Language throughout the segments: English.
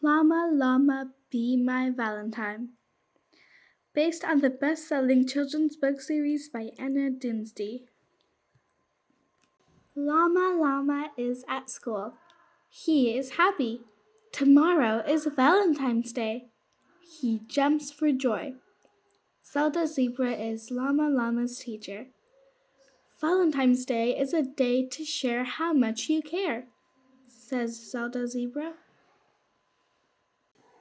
Llama Llama Be My Valentine, based on the best selling children's book series by Anna Dinsdy. Llama Llama is at school. He is happy. Tomorrow is Valentine's Day. He jumps for joy. Zelda Zebra is Llama Llama's teacher. Valentine's Day is a day to share how much you care, says Zelda Zebra.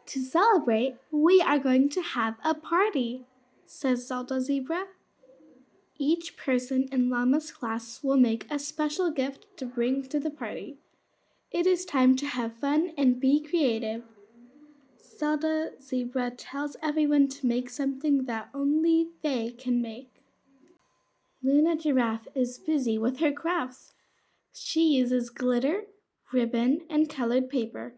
To celebrate, we are going to have a party, says Zelda Zebra. Each person in Llama's class will make a special gift to bring to the party. It is time to have fun and be creative. Zelda Zebra tells everyone to make something that only they can make. Luna Giraffe is busy with her crafts. She uses glitter, ribbon, and colored paper.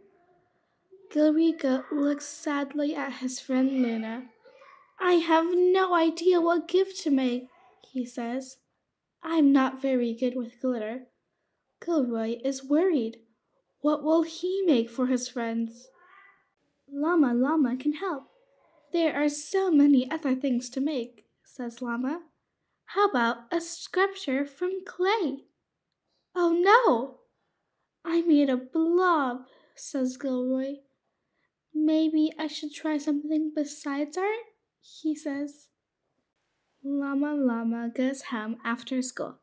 Gilriga looks sadly at his friend Luna. I have no idea what gift to make, he says. I'm not very good with glitter. Gilroy is worried. What will he make for his friends? Llama Llama can help. There are so many other things to make, says Llama. How about a sculpture from clay? Oh no! I made a blob, says Gilroy. Maybe I should try something besides art, he says. Llama Llama goes home after school.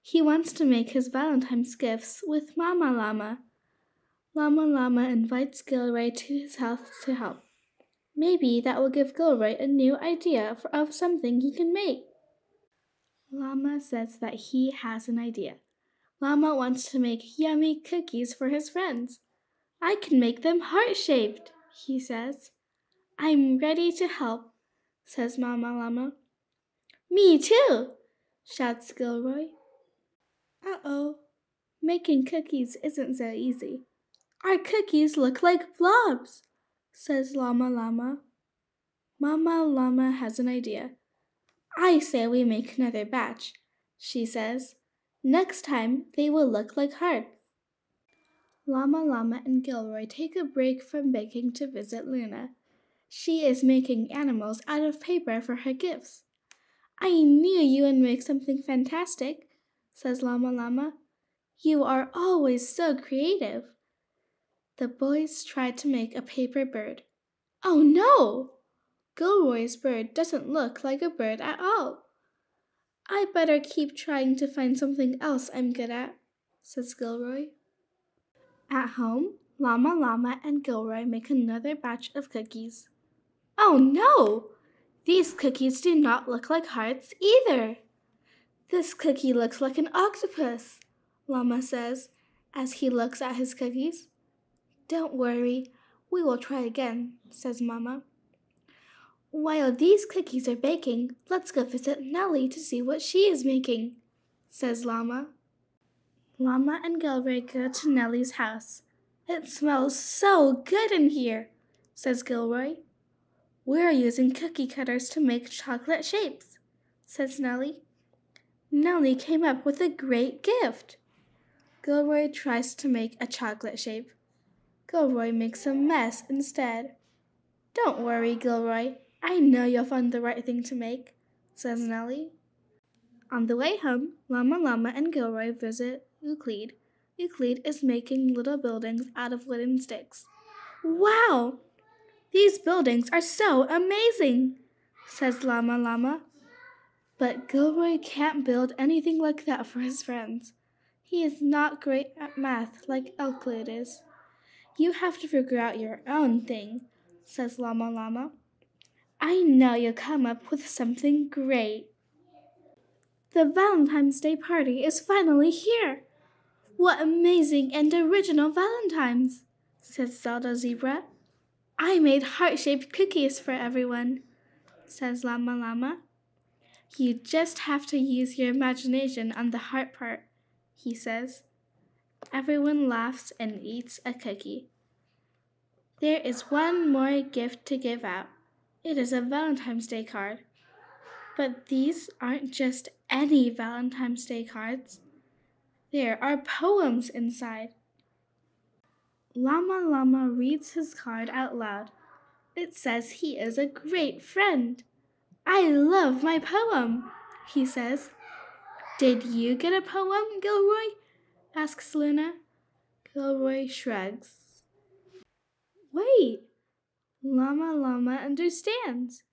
He wants to make his Valentine's gifts with Mama Llama. Llama Llama invites Gilray to his house to help. Maybe that will give Gilray a new idea for, of something he can make. Llama says that he has an idea. Llama wants to make yummy cookies for his friends. I can make them heart shaped he says. I'm ready to help, says Mama Llama. Me too, shouts Gilroy. Uh oh, making cookies isn't so easy. Our cookies look like blobs, says Llama Llama. Mama Llama has an idea. I say we make another batch, she says. Next time they will look like hearts. Llama Llama and Gilroy take a break from baking to visit Luna. She is making animals out of paper for her gifts. I knew you would make something fantastic, says Llama Llama. You are always so creative. The boys try to make a paper bird. Oh no! Gilroy's bird doesn't look like a bird at all. I better keep trying to find something else I'm good at, says Gilroy. At home, Llama Llama and Gilroy make another batch of cookies. Oh no! These cookies do not look like hearts either. This cookie looks like an octopus, Llama says as he looks at his cookies. Don't worry, we will try again, says Mama. While these cookies are baking, let's go visit Nellie to see what she is making, says Llama. Mama and Gilroy go to Nellie's house. It smells so good in here, says Gilroy. We're using cookie cutters to make chocolate shapes, says Nellie. Nellie came up with a great gift. Gilroy tries to make a chocolate shape. Gilroy makes a mess instead. Don't worry, Gilroy. I know you'll find the right thing to make, says Nellie. On the way home, Llama Llama and Gilroy visit Euclid. Euclid is making little buildings out of wooden sticks. Wow! These buildings are so amazing, says Llama Llama. But Gilroy can't build anything like that for his friends. He is not great at math like Euclid is. You have to figure out your own thing, says Llama Llama. I know you'll come up with something great. The Valentine's Day party is finally here. What amazing and original valentines, said Zelda Zebra. I made heart-shaped cookies for everyone, says Llama Llama. You just have to use your imagination on the heart part, he says. Everyone laughs and eats a cookie. There is one more gift to give out. It is a Valentine's Day card. But these aren't just any Valentine's Day cards. There are poems inside. Lama Lama reads his card out loud. It says he is a great friend. I love my poem, he says. Did you get a poem, Gilroy? asks Luna. Gilroy shrugs. Wait, Llama Llama understands.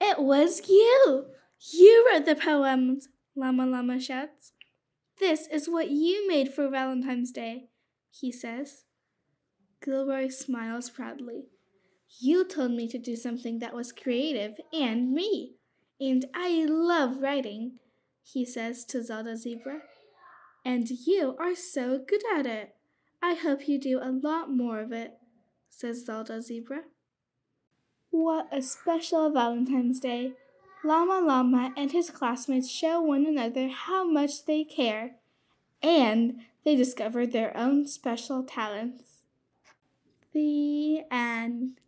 It was you! You wrote the poems, Llama Llama shouts. This is what you made for Valentine's Day, he says. Gilroy smiles proudly. You told me to do something that was creative and me. And I love writing, he says to Zelda Zebra. And you are so good at it. I hope you do a lot more of it, says Zelda Zebra. What a special Valentine's Day! Lama Llama and his classmates show one another how much they care, and they discover their own special talents. The end.